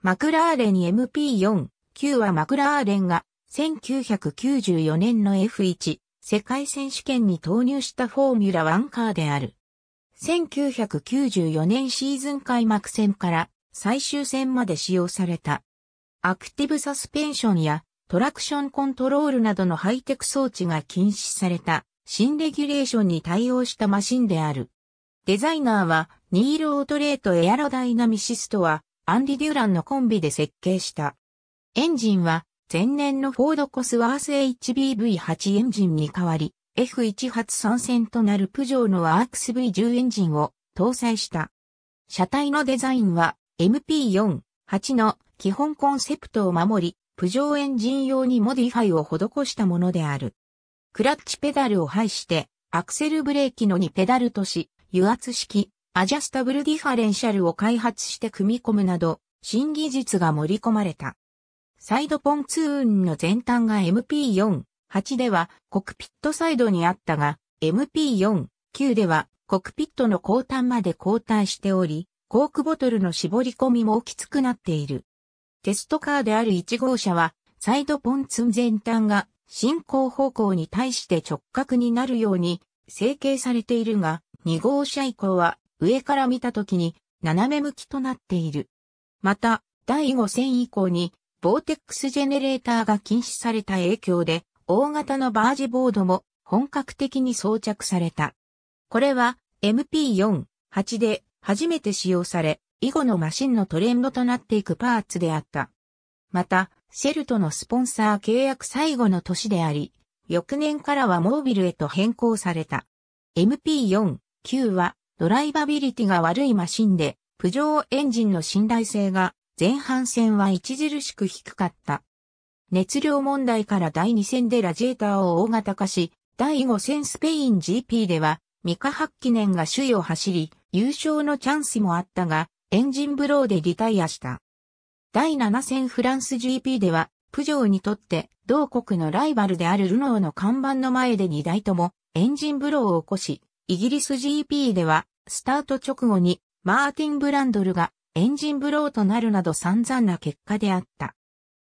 マクラーレン MP4、9はマクラーレンが1994年の F1 世界選手権に投入したフォーミュラ1カーである。1994年シーズン開幕戦から最終戦まで使用された。アクティブサスペンションやトラクションコントロールなどのハイテク装置が禁止された新レギュレーションに対応したマシンである。デザイナーはニール・オートレートエアロダイナミシストはアンリ・デューランのコンビで設計した。エンジンは前年のフォードコスワース HBV8 エンジンに代わり、F1 発参戦となるプジョーのワークス V10 エンジンを搭載した。車体のデザインは MP4-8 の基本コンセプトを守り、プジョーエンジン用にモディファイを施したものである。クラッチペダルを排して、アクセルブレーキの2ペダルとし、油圧式、アジャスタブルディファレンシャルを開発して組み込むなど、新技術が盛り込まれた。サイドポンツーンの前端が MP4、8ではコクピットサイドにあったが、MP4、9ではコクピットの後端まで後退しており、コークボトルの絞り込みもきつくなっている。テストカーである1号車は、サイドポンツン前端が進行方向に対して直角になるように成形されているが、2号車以降は上から見た時に斜め向きとなっている。また、第5戦以降に、ボーテックスジェネレーターが禁止された影響で、大型のバージボードも本格的に装着された。これは MP4、8で初めて使用され、以後のマシンのトレンドとなっていくパーツであった。また、シェルトのスポンサー契約最後の年であり、翌年からはモービルへと変更された。MP4、9はドライバビリティが悪いマシンで、プジョーエンジンの信頼性が前半戦は著しく低かった。熱量問題から第2戦でラジエーターを大型化し、第5戦スペイン GP では、ミカ・ハッキネンが首位を走り、優勝のチャンスもあったが、エンジンブローでリタイアした。第7戦フランス GP では、プジョーにとって同国のライバルであるルノーの看板の前で2台ともエンジンブローを起こし、イギリス GP ではスタート直後にマーティン・ブランドルがエンジンブローとなるなど散々な結果であった。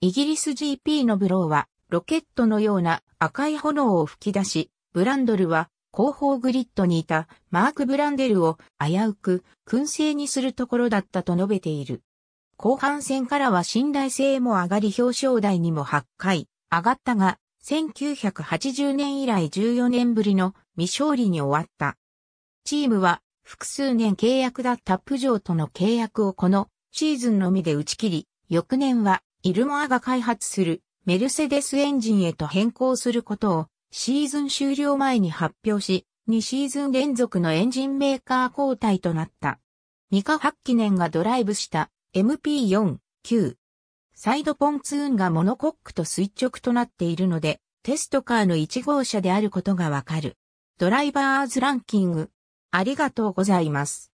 イギリス GP のブローはロケットのような赤い炎を吹き出し、ブランドルは後方グリッドにいたマーク・ブランデルを危うく燻製にするところだったと述べている。後半戦からは信頼性も上がり表彰台にも8回上がったが、1980年以来14年ぶりの未勝利に終わった。チームは複数年契約だったプジョーとの契約をこのシーズンのみで打ち切り、翌年はイルモアが開発するメルセデスエンジンへと変更することをシーズン終了前に発表し、2シーズン連続のエンジンメーカー交代となった。ミカ・ハッキネンがドライブした MP4、9。サイドポンツーンがモノコックと垂直となっているので、テストカーの1号車であることがわかる。ドライバーズランキングありがとうございます。